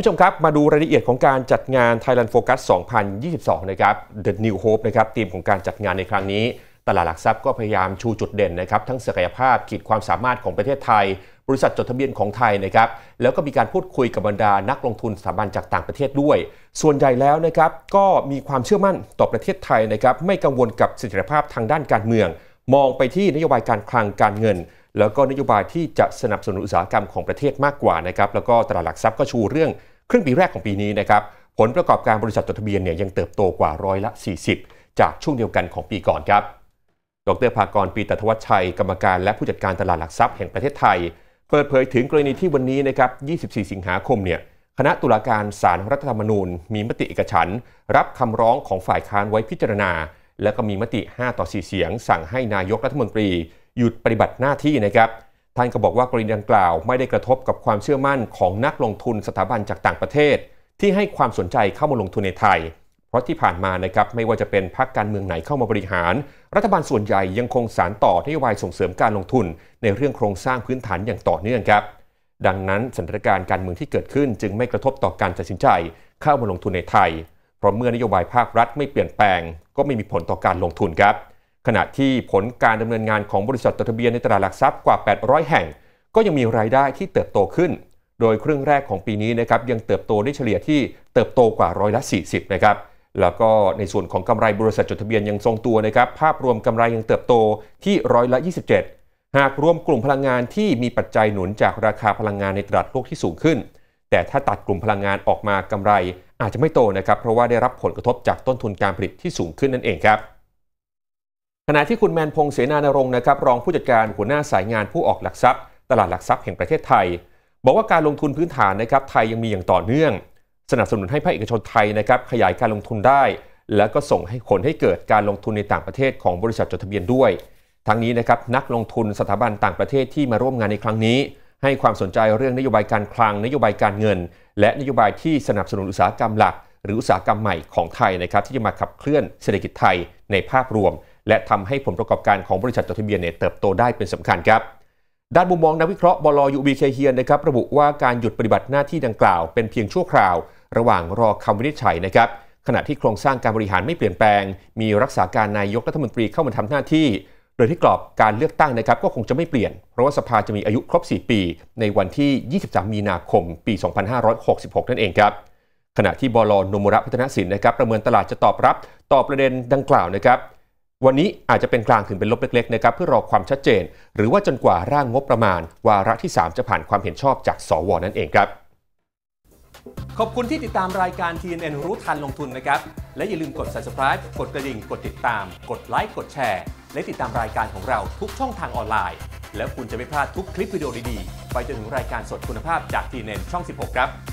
ผู้ชมครับมาดูรายละเอียดของการจัดงาน Thailand Focus 2022 นะครับ The New Hope นะครับธีมของการจัดงานในครั้งนี้ ตลาดหลักทรัพย์ก็พยายามชูจุดเด่นนะครับทั้งศักยภาพ ขีดความสามารถของประเทศไทย บริษัทจดทะเบียนของไทยนะครับแล้วก็มีการพูดคุยกับบรรดานักลงทุนสถาบันจากต่างประเทศด้วย ส่วนใหญ่แล้วนะครับก็มีความเชื่อมั่นต่อประเทศไทยนะครับไม่กังวลกับเสถียรภาพทางด้านการเมือง มองไปที่นโยบายการคลังการเงินแล้วก็นโยบายที่จะสนับสนุนอุตสาหกรรมของประเทศมากกว่านะครับแล้วก็ตลาดหลักทรัพย์ก็ชูเรื่องครึ่งปีแรกของปีนี้นะครับผลประกอบการบริษัทจดทะเบียนเนี่ยยังเติบโตกว่าร้อยละ 40 จากช่วงเดียวกันของปีก่อนครับดรภากรปีตทวัชชัยกรรมการและผู้จัดการตลาดหลักทรัพย์แห่งประเทศไทยเปิดเผยถึงกรณีที่วันนี้นะครับ24 สิงหาคมเนี่ยคณะตุลาการศาลรรัฐธรรมนูญ มีมติเอกฉันรับคำร้องของฝ่ายค้านไว้พิจารณา และก็มีมติ5ต่อ4เสียงสั่งให้นายกรัฐมนตรีหยุดปฏิบัติหน้าที่นะครับ ท่านก็บอกว่ากรณีดังกล่าวไม่ได้กระทบกับความเชื่อมั่นของนักลงทุน สถาบันจากต่างประเทศ ที่ให้ความสนใจเข้ามาลงทุนในไทย เพราะที่ผ่านมานะครับไม่ว่าจะเป็นพรรคการเมืองไหนเข้ามาบริหาร รัฐบาลส่วนใหญ่ยังคงสานต่อนโยบายส่งเสริมการลงทุน ในเรื่องโครงสร้างพื้นฐานอย่างต่อเนื่องครับ ดังนั้นสถานการณ์การเมืองที่เกิดขึ้นจึงไม่กระทบต่อการตัดสินใจเข้ามาลงทุนในไทย เพราะเมื่อนโยบายภาครัฐไม่เปลี่ยนแปลง ก็ไม่มีผลต่อการลงทุนครับขณะที่ผลการดำเนินงานของบริษัทจดทะเบียนในตลาดหลักทรัพย์กว่า 800 แห่ง ก็ยังมีรายได้ที่เติบโตขึ้น โดยครึ่งแรกของปีนี้นะครับยังเติบโตได้เฉลี่ยที่เติบโตกว่าร้อยละ 40 นะครับ แล้วก็ในส่วนของกำไรบริษัทจดทะเบียนยังทรงตัวนะครับภาพรวมกำไรยังเติบโตที่ร้อยละ 27 หากรวมกลุ่มพลังงานที่มีปัจจัยหนุนจากราคาพลังงานในตลาดโลกที่สูงขึ้น แต่ถ้าตัดกลุ่มพลังงานออกมากำไรอาจจะไม่โตนะครับเพราะว่าได้รับผลกระทบจากต้นทุนการผลิตที่สูงขึ้นนั่นเองครับขณะที่คุณแมนพงศ์เสนานรงค์นะครับรองผู้จัดการหัวหน้าสายงานผู้ออกหลักทรัพย์ ตลาดหลักทรัพย์แห่งประเทศไทย บอกว่าการลงทุนพื้นฐานนะครับไทยยังมีอย่างต่อเนื่อง สนับสนุนให้ภาคเอกชนไทยนะครับขยายการลงทุนได้ และก็ส่งให้ผลให้เกิดการลงทุนในต่างประเทศของบริษัทจดทะเบียนด้วย ทั้งนี้นะครับนักลงทุนสถาบันต่างประเทศที่มาร่วมงานในครั้งนี้ ให้ความสนใจเรื่องนโยบายการคลังนโยบายการเงิน และนโยบายที่สนับสนุนอุตสาหกรรมหลัก หรืออุตสาหกรรมใหม่ของไทยนะครับที่จะมาขับเคลื่อนเศรษฐกิจไทยในภาพรวมและทำให้ผลประกอบการของบริษัทจดทะเบียนเนี่ยเติบโตได้เป็นสำคัญครับด้านมุมมองนักวิเคราะห์บลยูบีเคเฮียนนะครับ ระบุว่าการหยุดปฏิบัติหน้าที่ดังกล่าวเป็นเพียงชั่วคราวระหว่างรอคำวินิจฉัยนะครับ ขณะที่โครงสร้างการบริหารไม่เปลี่ยนแปลง มีรักษาการนายก รัฐมนตรีเข้ามาทำหน้าที่ โดยที่กรอบการเลือกตั้งนะครับ ก็คงจะไม่เปลี่ยนเพราะว่าสภาจะมีอายุครบ 4 ปี ในวันที่23มีนาคมปี 2566นั่นเองครับ ขณะที่บลนมุระพัฒนสินนะครับประเมินตลาดจะตอบรับต่อประเด็นดังกล่าวนะครับวันนี้อาจจะเป็นกลางถึงเป็นลบเล็กๆนะครับเพื่อรอความชัดเจน หรือว่าจนกว่าร่างงบประมาณวาระที่ 3 จะผ่านความเห็นชอบจากสวนั่นเองครับ ขอบคุณที่ติดตามรายการ TNN รู้ทันลงทุนนะครับ และอย่าลืมกด subscribe กดกระดิ่ง กดติดตาม กดไลค์กดแชร์ และติดตามรายการของเราทุกช่องทางออนไลน์ แล้วคุณจะไม่พลาดทุกคลิปวิดีโอดีๆไปจนถึงรายการสดคุณภาพจาก TNN ช่อง 16 ครับ